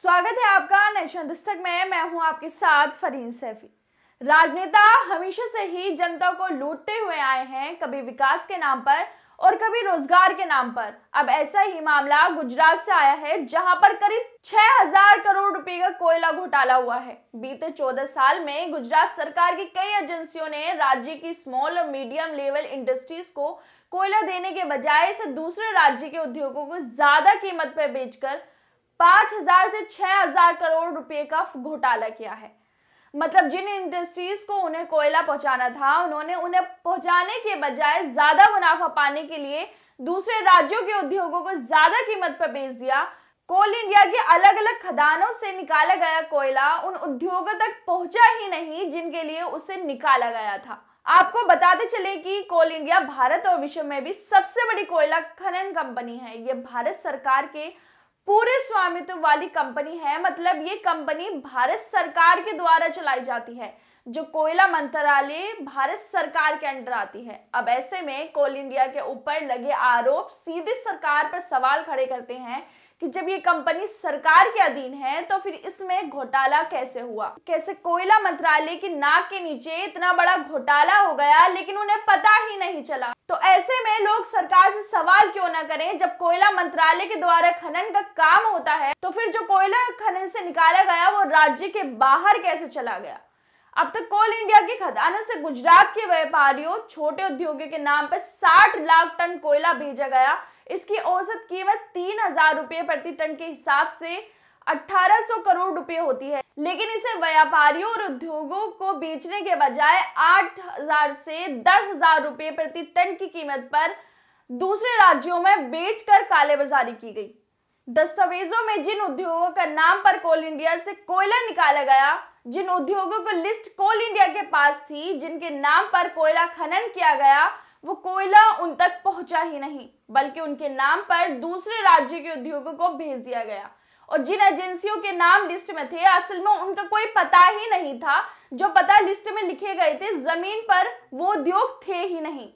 स्वागत है आपका नेशनल दस्तक में मैं हूं आपके साथ फरीन सैफी राजनेता हमेशा से ही जनता को लूटते हुए आए हैं कभी विकास के नाम पर और कभी रोजगार के नाम पर अब ऐसा ही मामला गुजरात से आया है जहां पर करीब 6000 करोड़ रुपए का कोयला घोटाला हुआ है बीते 14 साल में गुजरात सरकार की कई एजेंसियों ने राज्य की स्मॉल और मीडियम लेवल इंडस्ट्रीज को कोयला देने के बजाय इसे दूसरे राज्य के उद्योगों को ज्यादा कीमत पर बेचकर पांच हजार से छह हजार करोड़ रुपए का घोटाला किया है मतलब जिन इंडस्ट्रीज को उन्हें कोयला पहुंचाना था उन्होंने उन्हें पहुंचाने के बजाय ज्यादा मुनाफा पाने के लिए दूसरे राज्यों के उद्योगों को ज्यादा कीमत पर बेच दिया कोल इंडिया के अलग अलग खदानों से निकाला गया कोयला उन उद्योगों तक पहुंचा ही नहीं जिनके लिए उसे निकाला गया था आपको बताते चले कि कोल इंडिया भारत और विश्व में भी सबसे बड़ी कोयला खनन कंपनी है ये भारत सरकार के पूरे स्वामित्व वाली कंपनी है मतलब ये कंपनी भारत सरकार के द्वारा चलाई जाती है जो कोयला मंत्रालय भारत सरकार के अंडर आती है अब ऐसे में कोल इंडिया के ऊपर लगे आरोप सीधे सरकार पर सवाल खड़े करते हैं कि जब ये कंपनी सरकार के अधीन है तो फिर इसमें घोटाला कैसे हुआ कैसे कोयला मंत्रालय की नाक के नीचे इतना बड़ा घोटाला हो गया लेकिन उन्हें पता ही नहीं चला तो ऐसे में लोग सरकार से सवाल क्यों ना करें जब कोयला मंत्रालय के द्वारा खनन का काम होता है तो फिर जो कोयला खनन से निकाला गया वो राज्य के बाहर कैसे चला गया अब तक कोल इंडिया की खदानों से गुजरात के व्यापारियों छोटे उद्योगों के नाम पर 60 लाख टन कोयला भेजा गया इसकी औसत कीमत तीन हजार रुपये प्रति टन के हिसाब से 1800 करोड़ रुपए होती है लेकिन इसे व्यापारियों और उद्योगों को बेचने के बजाय 8000 से 10000 रुपए प्रति टन की कीमत पर दूसरे राज्यों में बेचकर कालेबाजारी की गई दस्तावेजों में जिन उद्योगों का नाम पर कोल इंडिया से कोयला निकाला गया जिन उद्योगों को लिस्ट कोल इंडिया के पास थी जिनके नाम पर कोयला खनन किया गया वो कोयला उन तक पहुंचा ही नहीं बल्कि उनके नाम पर दूसरे राज्य के उद्योगों को भेज दिया गया और जिन एजेंसियों के नाम लिस्ट में थे असल में उनका कोई पता ही नहीं था जो पता लिस्ट में लिखे गए थे जमीन पर वो उद्योग थे ही नहीं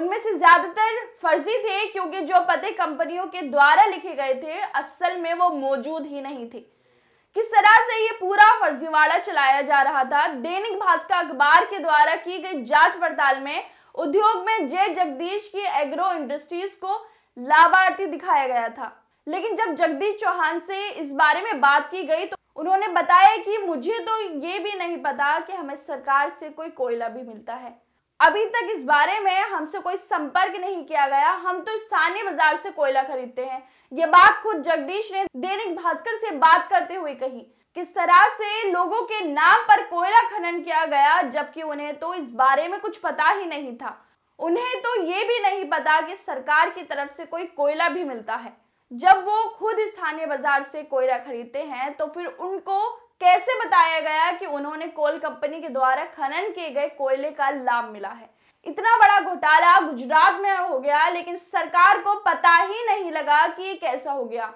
उनमें से ज्यादातर फर्जी थे क्योंकि जो पते कंपनियों के द्वारा लिखे गए थे असल में वो मौजूद ही नहीं थे किस तरह से ये पूरा फर्जीवाड़ा चलाया जा रहा था दैनिक भास्कर अखबार के द्वारा की गई जांच पड़ताल में उद्योग में जय जगदीश की एग्रो इंडस्ट्रीज को लाभार्थी दिखाया गया था लेकिन जब जगदीश चौहान से इस बारे में बात की गई तो उन्होंने बताया कि मुझे तो ये भी नहीं पता कि हमें सरकार से कोई कोयला भी मिलता है अभी तक इस बारे में हमसे कोई संपर्क नहीं किया गया हम तो स्थानीय बाजार से कोयला खरीदते हैं ये बात खुद जगदीश ने दैनिक भास्कर से बात करते हुए कही किस तरह से लोगों के नाम पर कोयला खनन किया गया जबकि उन्हें तो इस बारे में कुछ पता ही नहीं था उन्हें तो ये भी नहीं पता कि सरकार की तरफ से कोई कोयला भी मिलता है जब वो खुद स्थानीय बाजार से कोयला खरीदते हैं तो फिर उनको कैसे बताया गया कि उन्होंने कोल कंपनी के द्वारा खनन किए गए कोयले का लाभ मिला है इतना बड़ा घोटाला गुजरात में हो गया लेकिन सरकार को पता ही नहीं लगा कि कैसा हो गया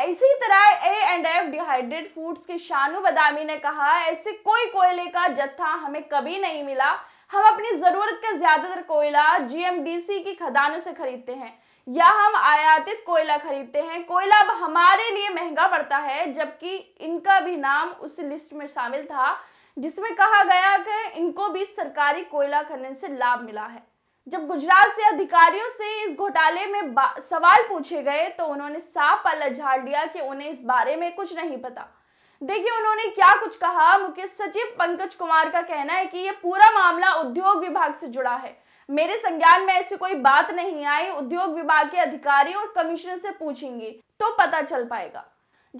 इसी तरह A and F dehydrate foods के शानु बदामी ने कहा ऐसे कोई कोयले का जत्था हमें कभी नहीं मिला हम अपनी जरूरत का ज्यादातर कोयला जीएमडीसी की खदानों से खरीदते हैं या हम आयातित कोयला खरीदते हैं कोयला अब हमारे लिए महंगा पड़ता है जबकि इनका भी नाम उस लिस्ट में शामिल था जिसमें कहा गया कि इनको भी सरकारी कोयला खनन से लाभ मिला है जब गुजरात से अधिकारियों से इस घोटाले में सवाल पूछे गए तो उन्होंने साफ पल्ला झाड़ दिया कि उन्हें इस बारे में कुछ नहीं पता देखिए उन्होंने क्या कुछ कहा मुख्य सचिव पंकज कुमार का कहना है कि ये पूरा मामला उद्योग विभाग से जुड़ा है मेरे संज्ञान में ऐसी कोई बात नहीं आई उद्योग विभाग के अधिकारी और कमिश्नर से पूछेंगे तो पता चल पाएगा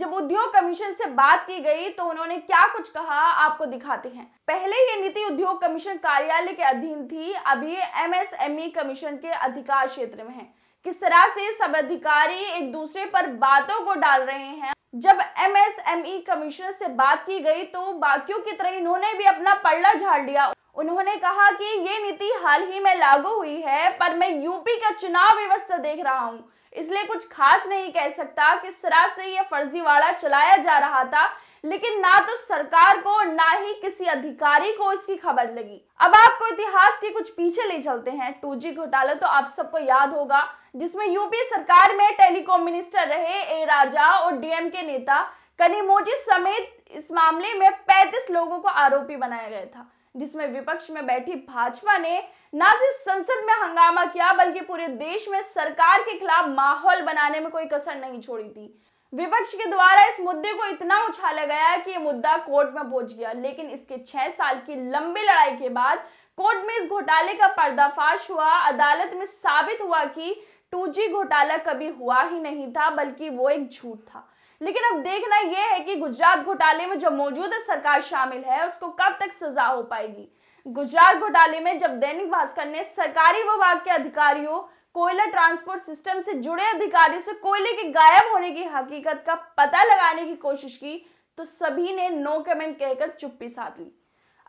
जब उद्योग कमीशन से बात की गई तो उन्होंने क्या कुछ कहा आपको दिखाते हैं पहले ये नीति उद्योग कमीशन कार्यालय के अधीन थी अब ये एमएसएमई e कमीशन के अधिकार क्षेत्र में है किस तरह से सब अधिकारी एक दूसरे पर बातों को डाल रहे हैं जब एमएसएमई e कमीशन से बात की गई तो बाकियों की तरह इन्होंने भी अपना पल्ला झाड़ लिया उन्होंने कहा कि ये नीति हाल ही में लागू हुई है पर मैं यूपी का चुनाव व्यवस्था देख रहा हूँ इसलिए कुछ खास नहीं कह सकता किस तरह से यह फर्जीवाड़ा चलाया जा रहा था लेकिन ना तो सरकार को ना ही किसी अधिकारी को इसकी खबर लगी अब आपको इतिहास के कुछ पीछे ले चलते हैं टू घोटाला तो आप सबको याद होगा जिसमें यूपी सरकार में टेलीकॉम मिनिस्टर रहे ए राजा और डीएम के नेता कनिमोजी समेत इस मामले में 35 लोगों को आरोपी बनाया गया था जिसमें विपक्ष में बैठी भाजपा ने न सिर्फ संसद में हंगामा किया बल्कि पूरे देश में सरकार के खिलाफ माहौल बनाने में कोई कसर नहीं छोड़ी थी विपक्ष के द्वारा इस मुद्दे को इतना उछाला गया कि ये मुद्दा कोर्ट में पहुंच गया लेकिन इसके छह साल की लंबी लड़ाई के बाद कोर्ट में इस घोटाले का पर्दाफाश हुआ अदालत में साबित हुआ कि टू घोटाला कभी हुआ ही नहीं था बल्कि वो एक झूठ था लेकिन अब देखना यह है कि गुजरात घोटाले में जो मौजूदा सरकार शामिल है उसको कब तक सजा हो पाएगी गुजरात घोटाले में जब दैनिक भास्कर ने सरकारी विभाग के अधिकारियों कोयला ट्रांसपोर्ट सिस्टम से जुड़े अधिकारियों से कोयले के गायब होने की हकीकत का पता लगाने की कोशिश की तो सभी ने नो कमेंट कहकर चुप्पी साध ली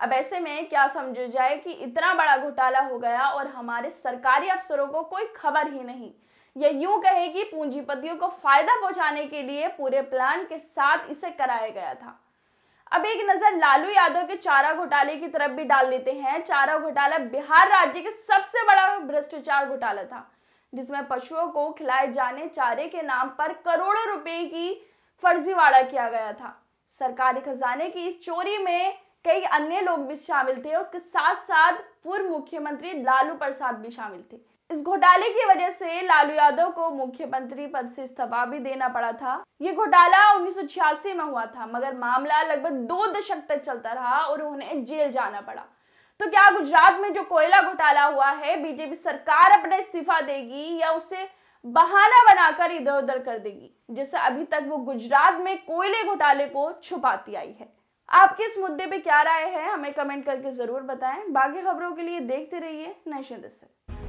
अब ऐसे में क्या समझा जाए कि इतना बड़ा घोटाला हो गया और हमारे सरकारी अफसरों को कोई खबर ही नहीं या यूं कहे कि पूंजीपतियों को फायदा पहुंचाने के लिए पूरे प्लान के साथ इसे कराया गया था अब एक नजर लालू यादव के चारा घोटाले की तरफ भी डाल लेते हैं चारा घोटाला बिहार राज्य के सबसे बड़ा भ्रष्टाचार घोटाला था जिसमें पशुओं को खिलाए जाने चारे के नाम पर करोड़ों रुपए की फर्जीवाड़ा किया गया था सरकारी खजाने की इस चोरी में कई अन्य लोग भी शामिल थे उसके साथ साथ पूर्व मुख्यमंत्री लालू प्रसाद भी शामिल थे इस घोटाले की वजह से लालू यादव को मुख्यमंत्री पद से इस्तीफा भी देना पड़ा था ये घोटाला उन्नीस में हुआ था मगर मामला लगभग दो दशक तक चलता रहा और उन्हें जेल जाना पड़ा तो क्या गुजरात में जो कोयला घोटाला हुआ है बीजेपी सरकार अपना इस्तीफा देगी या उसे बहाना बनाकर इधर उधर कर देगी जैसे अभी तक वो गुजरात में कोयले घोटाले को छुपाती आई है आपके इस मुद्दे पे क्या राय है हमें कमेंट करके जरूर बताएं बाकी खबरों के लिए देखते रहिए नेशनल